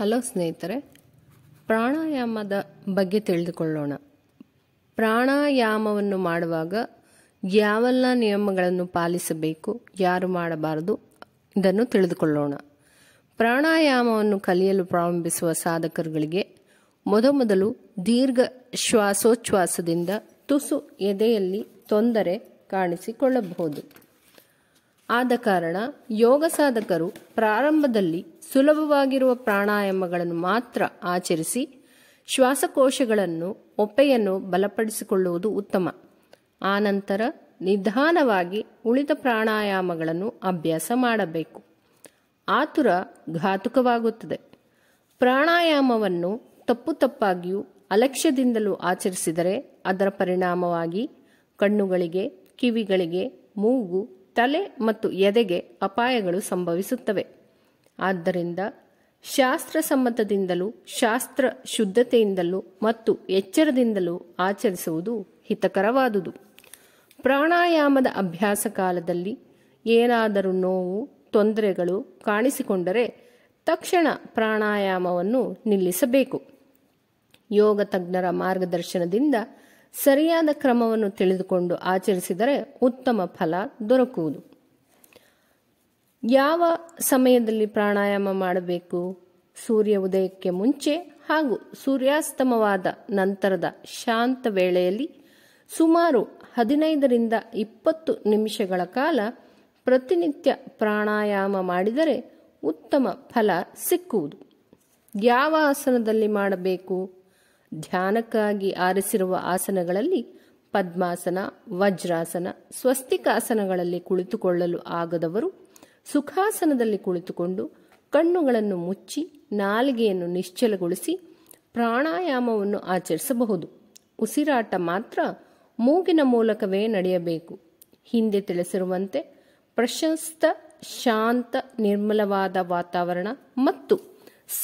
hello ಸ್ನೇಹಿತರೆ ಪ್ರಾಣಾಯಾಮದ ಬಗ್ಗೆ ತಿಳಿದುಕೊಳ್ಳೋಣ ಪ್ರಾಣಾಯಾಮವನ್ನು ಮಾಡುವಾಗ ಯಾವೆಲ್ಲ ನಿಯಮಗಳನ್ನು ಪಾಲಿಸಬೇಕು ಯಾರು ಮಾಡಬಾರದು ಇದನ್ನು ತಿಳಿದುಕೊಳ್ಳೋಣ ಪ್ರಾಣಾಯಾಮವನ್ನು ಕಲಿಯಲು ಪ್ರಾರಂಭಿಸುವ ಸಾಧಕರುಗಳಿಗೆ ಮೊದಮೊದಲು ದೀರ್ಘ ಶ್ವಾಸೋಚ್ಛ್ವಾಸದಿಂದ ತುಸು ಎದೆಯಲ್ಲಿ ತೊಂದರೆ ಕಾಣಿಸಿಕೊಳ್ಳಬಹುದು ಆದ ಕಾರಣ ಯೋಗ ಸಾಧಕರು ಪ್ರಾರಂಭದಲ್ಲಿ ಸುಲಭವಾಗಿರುವ ಪ್ರಾಣಾಯಾಮಗಳನ್ನು ಮಾತ್ರ ಆಚರಿಸಿ ಶ್ವಾಸಕೋಶಗಳನ್ನು ಒಪ್ಪೆಯನ್ನು ಬಲಪಡಿಸಿಕೊಳ್ಳುವುದು ಉತ್ತಮ ಆನಂತರ ನಿಧಾನವಾಗಿ ಉಳಿದ ಪ್ರಾಣಾಯಾಮಗಳನ್ನು ಅಭ್ಯಾಸ ಮಾಡಬೇಕು ಆತುರ ಘಾತುಕವಾಗುತ್ತದೆ ಪ್ರಾಣಾಯಾಮವನ್ನು ತಪ್ಪು ತಪ್ಪಾಗಿಯೂ ಅಲಕ್ಷ್ಯದಿಂದಲೂ ಆಚರಿಸಿದರೆ ಅದರ ಪರಿಣಾಮವಾಗಿ ಕಣ್ಣುಗಳಿಗೆ ಕಿವಿಗಳಿಗೆ ಮೂಗು ತಲೆ ಮತ್ತು ಎದೆಗೆ ಅಪಾಯಗಳು ಸಂಭವಿಸುತ್ತವೆ ಆದ್ದರಿಂದ ಶಾಸ್ತ್ರಸಮ್ಮತದಿಂದಲೂ ಶಾಸ್ತ್ರ ಶುದ್ಧತೆಯಿಂದಲೂ ಮತ್ತು ಎಚ್ಚರದಿಂದಲೂ ಆಚರಿಸುವುದು ಹಿತಕರವಾದುದು ಪ್ರಾಣಾಯಾಮದ ಅಭ್ಯಾಸ ಕಾಲದಲ್ಲಿ ಏನಾದರೂ ನೋವು ತೊಂದರೆಗಳು ಕಾಣಿಸಿಕೊಂಡರೆ ತಕ್ಷಣ ಪ್ರಾಣಾಯಾಮವನ್ನು ನಿಲ್ಲಿಸಬೇಕು ಯೋಗ ತಜ್ಞರ ಮಾರ್ಗದರ್ಶನದಿಂದ ಸರಿಯಾದ ಕ್ರಮವನ್ನು ತಿಳಿದುಕೊಂಡು ಆಚರಿಸಿದರೆ ಉತ್ತಮ ಫಲ ದೊರಕುವುದು ಯಾವ ಸಮಯದಲ್ಲಿ ಪ್ರಾಣಾಯಾಮ ಮಾಡಬೇಕು ಸೂರ್ಯ ಉದಯಕ್ಕೆ ಮುಂಚೆ ಹಾಗೂ ಸೂರ್ಯಾಸ್ತಮವಾದ ನಂತರದ ಶಾಂತ ವೇಳೆಯಲ್ಲಿ ಸುಮಾರು ಹದಿನೈದರಿಂದ ಇಪ್ಪತ್ತು ನಿಮಿಷಗಳ ಕಾಲ ಪ್ರತಿನಿತ್ಯ ಪ್ರಾಣಾಯಾಮ ಮಾಡಿದರೆ ಉತ್ತಮ ಫಲ ಸಿಕ್ಕುವುದು ಯಾವ ಆಸನದಲ್ಲಿ ಮಾಡಬೇಕು ಧ್ಯಾನಕ್ಕಾಗಿ ಆರಿಸಿರುವ ಆಸನಗಳಲ್ಲಿ ಪದ್ಮಾಸನ ವಜ್ರಾಸನ ಸ್ವಸ್ತಿಕಾಸನಗಳಲ್ಲಿ ಕುಳಿತುಕೊಳ್ಳಲು ಆಗದವರು ಸುಖಾಸನದಲ್ಲಿ ಕುಳಿತುಕೊಂಡು ಕಣ್ಣುಗಳನ್ನು ಮುಚ್ಚಿ ನಾಲಿಗೆಯನ್ನು ನಿಶ್ಚಲಗೊಳಿಸಿ ಪ್ರಾಣಾಯಾಮವನ್ನು ಆಚರಿಸಬಹುದು ಉಸಿರಾಟ ಮಾತ್ರ ಮೂಗಿನ ಮೂಲಕವೇ ನಡೆಯಬೇಕು ಹಿಂದೆ ತಿಳಿಸಿರುವಂತೆ ಪ್ರಶಸ್ತ ಶಾಂತ ನಿರ್ಮಲವಾದ ವಾತಾವರಣ ಮತ್ತು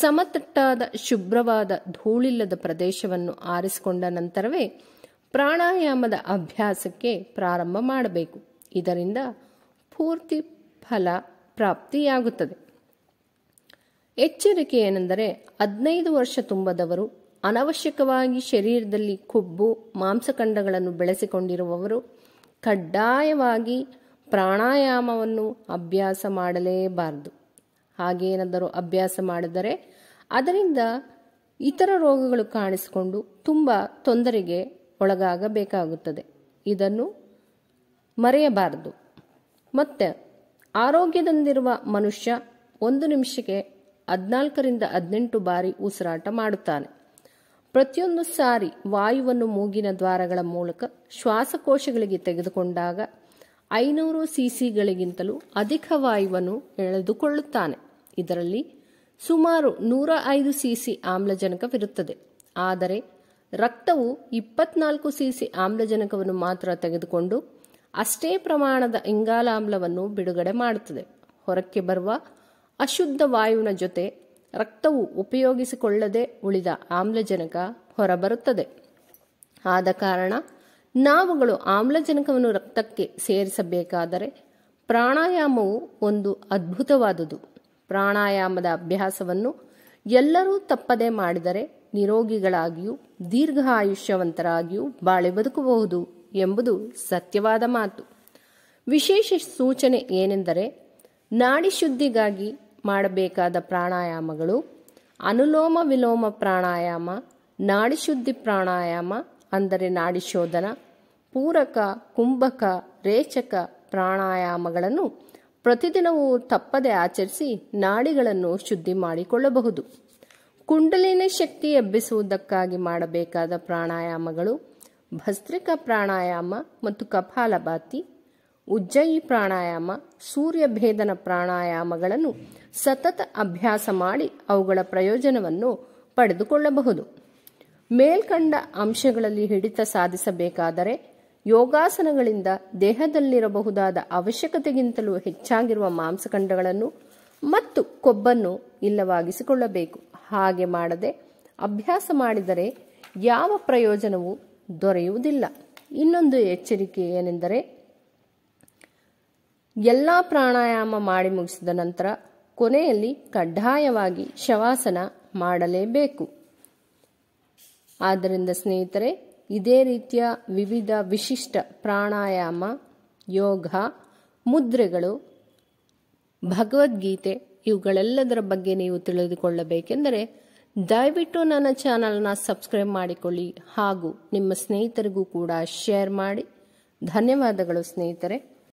ಸಮತಟ್ಟಾದ ಶುಭ್ರವಾದ ಧೂಳಿಲ್ಲದ ಪ್ರದೇಶವನ್ನು ಆರಿಸಿಕೊಂಡ ನಂತರವೇ ಪ್ರಾಣಾಯಾಮದ ಅಭ್ಯಾಸಕ್ಕೆ ಪ್ರಾರಂಭ ಮಾಡಬೇಕು ಇದರಿಂದ ಪೂರ್ತಿ ಫಲ ಪ್ರಾಪ್ತಿಯಾಗುತ್ತದೆ ಎಚ್ಚರಿಕೆ ಏನೆಂದರೆ ಹದಿನೈದು ವರ್ಷ ತುಂಬದವರು ಅನವಶ್ಯಕವಾಗಿ ಶರೀರದಲ್ಲಿ ಕೊಬ್ಬು ಮಾಂಸಖಂಡಗಳನ್ನು ಬೆಳೆಸಿಕೊಂಡಿರುವವರು ಕಡ್ಡಾಯವಾಗಿ ಪ್ರಾಣಾಯಾಮವನ್ನು ಅಭ್ಯಾಸ ಮಾಡಲೇಬಾರದು ಹಾಗೇನಾದರೂ ಅಭ್ಯಾಸ ಮಾಡಿದರೆ ಅದರಿಂದ ಇತರ ರೋಗಗಳು ಕಾಣಿಸಿಕೊಂಡು ತುಂಬ ತೊಂದರೆಗೆ ಒಳಗಾಗಬೇಕಾಗುತ್ತದೆ ಇದನ್ನು ಮರೆಯಬಾರದು ಮತ್ತೆ ಆರೋಗ್ಯದಂದಿರುವ ಮನುಷ್ಯ ಒಂದು ನಿಮಿಷಕ್ಕೆ ಹದಿನಾಲ್ಕರಿಂದ ಹದಿನೆಂಟು ಬಾರಿ ಉಸಿರಾಟ ಮಾಡುತ್ತಾನೆ ಪ್ರತಿಯೊಂದು ಸಾರಿ ವಾಯುವನ್ನು ಮೂಗಿನ ದ್ವಾರಗಳ ಮೂಲಕ ಶ್ವಾಸಕೋಶಗಳಿಗೆ ತೆಗೆದುಕೊಂಡಾಗ ಐನೂರು ಸಿಸಿಗಳಿಗಿಂತಲೂ ಅಧಿಕ ವಾಯುವನ್ನು ಎಳೆದುಕೊಳ್ಳುತ್ತಾನೆ ಇದರಲ್ಲಿ ಸುಮಾರು ನೂರ ಐದು ಸಿಸಿ ಆಮ್ಲಜನಕವಿರುತ್ತದೆ ಆದರೆ ರಕ್ತವು ಇಪ್ಪತ್ನಾಲ್ಕು ಸಿಸಿ ಆಮ್ಲಜನಕವನ್ನು ಮಾತ್ರ ತೆಗೆದುಕೊಂಡು ಅಷ್ಟೇ ಪ್ರಮಾಣದ ಇಂಗಾಲಾಮ್ಲವನ್ನು ಬಿಡುಗಡೆ ಮಾಡುತ್ತದೆ ಹೊರಕ್ಕೆ ಬರುವ ಅಶುದ್ಧ ವಾಯುವಿನ ಜೊತೆ ರಕ್ತವು ಉಪಯೋಗಿಸಿಕೊಳ್ಳದೆ ಉಳಿದ ಆಮ್ಲಜನಕ ಹೊರಬರುತ್ತದೆ ಆದ ಕಾರಣ ನಾವುಗಳು ಆಮ್ಲಜನಕವನ್ನು ರಕ್ತಕ್ಕೆ ಸೇರಿಸಬೇಕಾದರೆ ಪ್ರಾಣಾಯಾಮವು ಒಂದು ಅದ್ಭುತವಾದುದು ಪ್ರಾಣಾಯಾಮದ ಅಭ್ಯಾಸವನ್ನು ಎಲ್ಲರೂ ತಪ್ಪದೆ ಮಾಡಿದರೆ ನಿರೋಗಿಗಳಾಗಿಯೂ ದೀರ್ಘ ಆಯುಷ್ಯವಂತರಾಗಿಯೂ ಬಾಳೆ ಬದುಕಬಹುದು ಎಂಬುದು ಸತ್ಯವಾದ ಮಾತು ವಿಶೇಷ ಸೂಚನೆ ಏನೆಂದರೆ ನಾಡಿ ಶುದ್ಧಿಗಾಗಿ ಮಾಡಬೇಕಾದ ಪ್ರಾಣಾಯಾಮಗಳು ಅನುಲೋಮ ವಿಲೋಮ ಪ್ರಾಣಾಯಾಮ ನಾಡಿಶುದ್ಧಿ ಪ್ರಾಣಾಯಾಮ ಅಂದರೆ ನಾಡಿ ಶೋಧನ ಪೂರಕ ಕುಂಭಕ ರೇಚಕ ಪ್ರಾಣಾಯಾಮಗಳನ್ನು ಪ್ರತಿದಿನವೂ ತಪ್ಪದೆ ಆಚರಿಸಿ ನಾಡಿಗಳನ್ನು ಶುದ್ಧಿ ಮಾಡಿಕೊಳ್ಳಬಹುದು ಕುಂಡಲಿನ ಶಕ್ತಿ ಎಬ್ಬಿಸುವುದಕ್ಕಾಗಿ ಮಾಡಬೇಕಾದ ಪ್ರಾಣಾಯಾಮಗಳು ಭಸ್ತ್ರಿಕ ಪ್ರಾಣಾಯಾಮ ಮತ್ತು ಕಪಾಲಭಾತಿ ಉಜ್ಜಯಿ ಪ್ರಾಣಾಯಾಮ ಸೂರ್ಯ ಭೇದನ ಪ್ರಾಣಾಯಾಮಗಳನ್ನು ಸತತ ಅಭ್ಯಾಸ ಮಾಡಿ ಅವುಗಳ ಪ್ರಯೋಜನವನ್ನು ಪಡೆದುಕೊಳ್ಳಬಹುದು ಮೇಲ್ಕಂಡ ಅಂಶಗಳಲ್ಲಿ ಹಿಡಿತ ಸಾಧಿಸಬೇಕಾದರೆ ಯೋಗಾಸನಗಳಿಂದ ದೇಹದಲ್ಲಿರಬಹುದಾದ ಅವಶ್ಯಕತೆಗಿಂತಲೂ ಹೆಚ್ಚಾಗಿರುವ ಮಾಂಸಖಂಡಗಳನ್ನು ಮತ್ತು ಕೊಬ್ಬನ್ನು ಇಲ್ಲವಾಗಿಸಿಕೊಳ್ಳಬೇಕು ಹಾಗೆ ಮಾಡದೆ ಅಭ್ಯಾಸ ಮಾಡಿದರೆ ಯಾವ ಪ್ರಯೋಜನವೂ ದೊರೆಯುವುದಿಲ್ಲ ಇನ್ನೊಂದು ಎಚ್ಚರಿಕೆ ಏನೆಂದರೆ ಎಲ್ಲ ಪ್ರಾಣಾಯಾಮ ಮಾಡಿ ಮುಗಿಸಿದ ನಂತರ ಕೊನೆಯಲ್ಲಿ ಕಡ್ಡಾಯವಾಗಿ ಶವಾಸನ ಮಾಡಲೇಬೇಕು ಆದ್ದರಿಂದ ಸ್ನೇಹಿತರೆ ಇದೇ ರೀತಿಯ ವಿವಿಧ ವಿಶಿಷ್ಟ ಪ್ರಾಣಾಯಾಮ ಯೋಗ ಮುದ್ರೆಗಳು ಭಗವದ್ಗೀತೆ ಇವುಗಳೆಲ್ಲದರ ಬಗ್ಗೆ ನೀವು ತಿಳಿದುಕೊಳ್ಳಬೇಕೆಂದರೆ ದಯವಿಟ್ಟು ನನ್ನ ಚಾನಲ್ನ ಸಬ್ಸ್ಕ್ರೈಬ್ ಮಾಡಿಕೊಳ್ಳಿ ಹಾಗೂ ನಿಮ್ಮ ಸ್ನೇಹಿತರಿಗೂ ಕೂಡ ಶೇರ್ ಮಾಡಿ ಧನ್ಯವಾದಗಳು ಸ್ನೇಹಿತರೆ